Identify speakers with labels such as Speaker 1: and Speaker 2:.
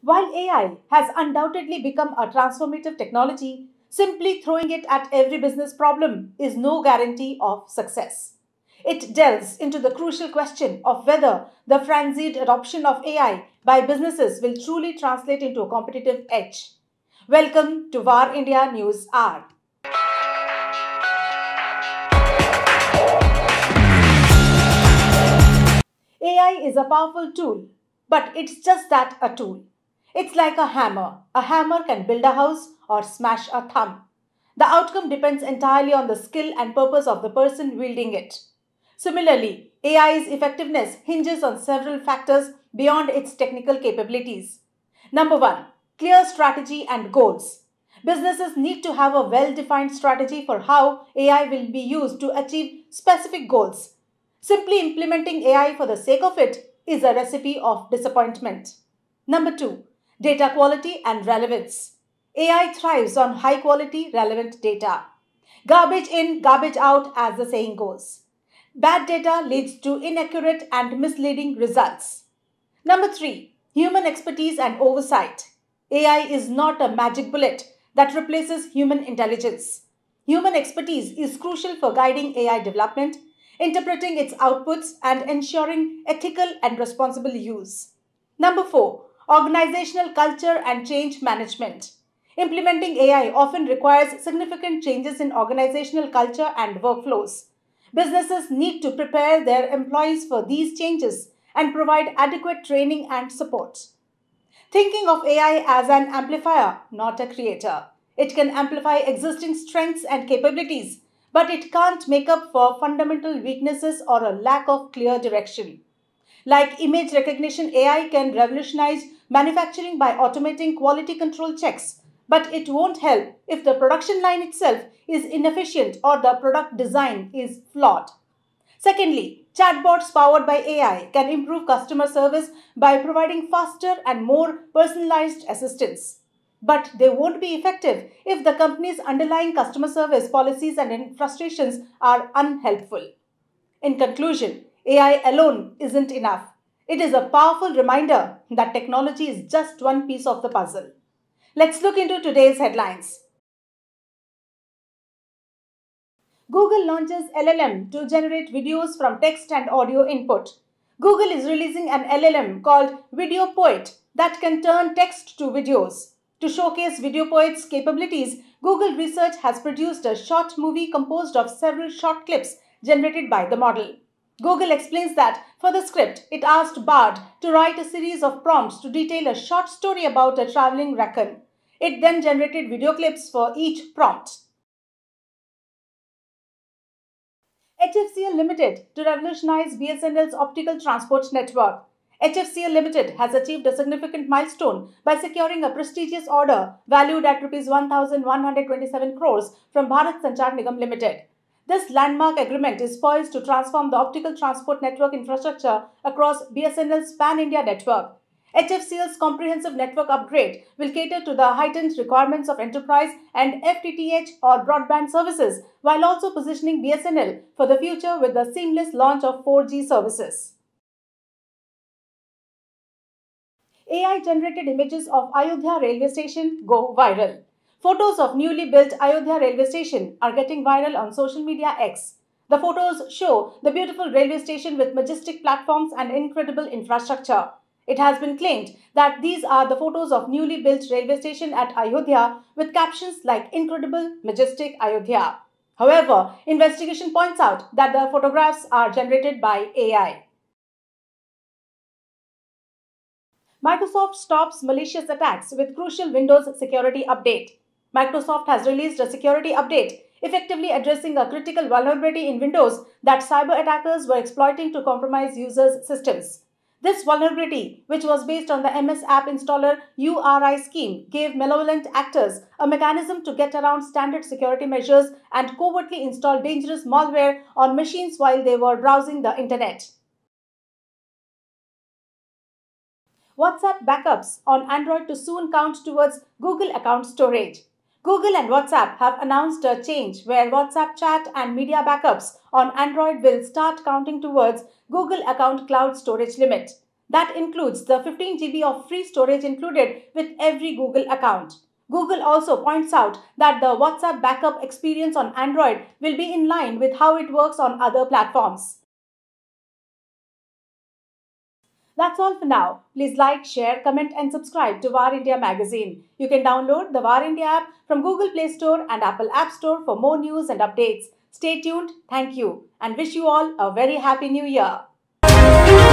Speaker 1: While AI has undoubtedly become a transformative technology, simply throwing it at every business problem is no guarantee of success. It delves into the crucial question of whether the frenzied adoption of AI by businesses will truly translate into a competitive edge. Welcome to VAR India News R. AI is a powerful tool, but it's just that a tool. It's like a hammer. A hammer can build a house or smash a thumb. The outcome depends entirely on the skill and purpose of the person wielding it. Similarly, AI's effectiveness hinges on several factors beyond its technical capabilities. Number one, clear strategy and goals. Businesses need to have a well-defined strategy for how AI will be used to achieve specific goals. Simply implementing AI for the sake of it is a recipe of disappointment. Number two, data quality and relevance. AI thrives on high quality, relevant data. Garbage in, garbage out, as the saying goes. Bad data leads to inaccurate and misleading results. Number three, human expertise and oversight. AI is not a magic bullet that replaces human intelligence. Human expertise is crucial for guiding AI development, interpreting its outputs, and ensuring ethical and responsible use. Number four, organizational culture and change management. Implementing AI often requires significant changes in organizational culture and workflows. Businesses need to prepare their employees for these changes and provide adequate training and support. Thinking of AI as an amplifier, not a creator. It can amplify existing strengths and capabilities, but it can't make up for fundamental weaknesses or a lack of clear direction. Like image recognition, AI can revolutionize manufacturing by automating quality control checks. But it won't help if the production line itself is inefficient or the product design is flawed. Secondly, chatbots powered by AI can improve customer service by providing faster and more personalized assistance. But they won't be effective if the company's underlying customer service policies and frustrations are unhelpful. In conclusion, AI alone isn't enough. It is a powerful reminder that technology is just one piece of the puzzle. Let's look into today's headlines. Google launches LLM to generate videos from text and audio input. Google is releasing an LLM called Video Poet that can turn text to videos. To showcase Video Poet's capabilities, Google Research has produced a short movie composed of several short clips generated by the model. Google explains that for the script, it asked Bard to write a series of prompts to detail a short story about a traveling raccoon. It then generated video clips for each prompt. HFCL Limited to revolutionize BSNL's optical transport network. HFCL Limited has achieved a significant milestone by securing a prestigious order valued at Rs 1127 crores from Bharat Sanchar Nigam Limited. This landmark agreement is poised to transform the optical transport network infrastructure across BSNL's pan-India network. HFCL's comprehensive network upgrade will cater to the heightened requirements of enterprise and FTTH or broadband services while also positioning BSNL for the future with the seamless launch of 4G services. AI-generated images of Ayodhya railway station go viral. Photos of newly built Ayodhya railway station are getting viral on social media X. The photos show the beautiful railway station with majestic platforms and incredible infrastructure. It has been claimed that these are the photos of newly built railway station at Ayodhya with captions like incredible, majestic Ayodhya. However, investigation points out that the photographs are generated by AI. Microsoft stops malicious attacks with crucial Windows security update. Microsoft has released a security update effectively addressing a critical vulnerability in Windows that cyber attackers were exploiting to compromise users' systems. This vulnerability, which was based on the MS App Installer URI scheme, gave malevolent actors a mechanism to get around standard security measures and covertly install dangerous malware on machines while they were browsing the internet. WhatsApp backups on Android to soon count towards Google account storage. Google and WhatsApp have announced a change where WhatsApp chat and media backups on Android will start counting towards Google account cloud storage limit. That includes the 15 GB of free storage included with every Google account. Google also points out that the WhatsApp backup experience on Android will be in line with how it works on other platforms. That's all for now. Please like, share, comment and subscribe to War India magazine. You can download the War India app from Google Play Store and Apple App Store for more news and updates. Stay tuned. Thank you and wish you all a very happy new year.